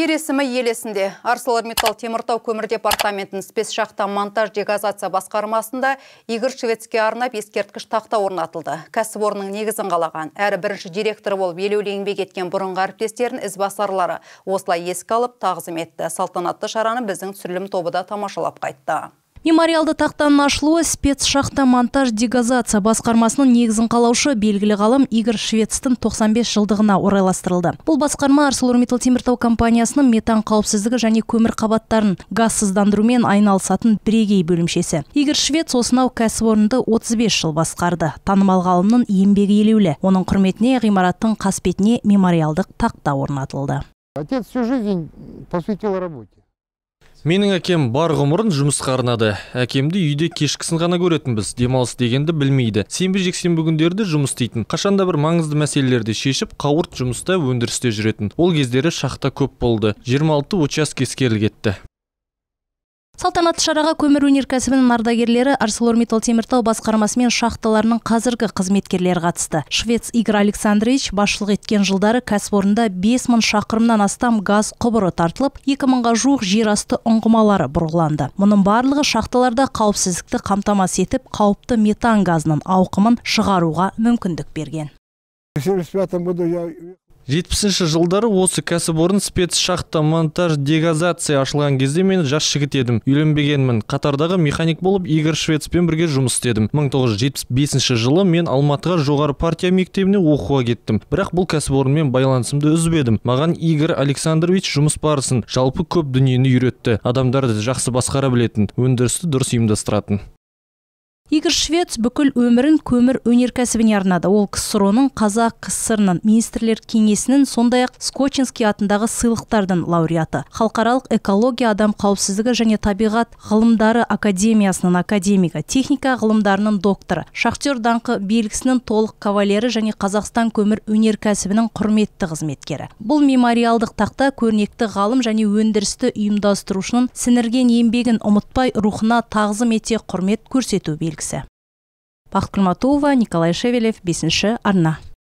Ересімі есімі елесінде Арселормиттал Теміртау көмір департаментінің спецшақта монтаж дегазация басқармасында Игорь Швецке арнап ескерткіш тақта орнатылды. Кәсіпорынның негізін қалаған әрі бірінші директор болып елеулі еңбек еткен бұрынғы әріптестерін ізбасарлары осылай еске алып тағзым етті. Салтанатты шараны біздің түсірілім тобы да тамашалап қайтты мемориалды тақтаның ашылуы спецшахта монтаж дегазация басқармасының негізін қалаушы белгілі ғалым игорь швецтің 95 жылдығына орайластырылды бұл басқарма арселормиттал теміртау компаниясының метан қауіпсіздігі және көмір қабаттарын газсыздандырумен айналысатын бірегей бөлімшесі игорь швец осынау кәсіпорынды 35 жыл басқарды танымал ғалымның еңбегі елеулі оның құрметіне ғимараттың қасбетіне мемориалдық тақта орнатылды отец всю жизнь посвятил работе менің әкем бар ғұмырын жұмысқа арнады әкемді үйде кешкісін ғана көретінбіз демалыс дегенді білмейді сенбі жексенбі күндері жұмыс істейтін қашанда бір маңызды мәселелерді шешіп қауырт жұмыста өндірісте жүретін ол кездері шахта көп болды 26 учаске кетті салтанатты шараға көмір өнеркәсібінің ардагерлері арселормитал теміртау басқармасы мен шахталарының қазіргі қызметкерлері қатысты швец игорь александрович басшылық еткен жылдары кәсіпорында бес мың шақырымнан астам газ құбыры тартылып екі мыңға жуық жерасты ұңғымалары бұрғыланды мұның барлығы шахталарда қауіпсіздікті қамтамасыз етіп қауіпті метан газының ауқымын шығаруға мүмкіндік берген жетпісінші жылдары осы кәсіпорын спец шахта монтаж дегазация ашылған кезде мен жас жігіт едім үйленбегенмін қатардағы механик болып игорь швецпен бірге жұмыс істедім 1975 жылы мен алматыға жоғары партия мектебіне оқуға кеттім бірақ бұл кәсіпорынмен байланысымды үзбедім маған игорь александрович жұмыс барысын жалпы көп дүниені үйретті адамдарды жақсы басқара білетін өндірісті дұрыс ұйымдастыратын игорь швец бүкіл өмірін көмір өнеркәсібіне арнады ол ксро ның қазақ кср министрлер кеңесінің сондай ақ скочинский атындағы сыйлықтардың лауреаты халықаралық экология адам қауіпсіздігі және табиғат ғылымдары академиясының академигі техника ғылымдарының докторы шахтер даңқы белгісінің толық кавалері және қазақстан көмір өнеркәсібінің құрметті қызметкері бұл мемориалдық тақта көрнекті ғалым және өндірісті ұйымдастырушының сіңірген еңбегін ұмытпай рухына тағзым ете құрмет көрсету белгі жеткізсі бақыт күлматулова николай шевелев бесінші арна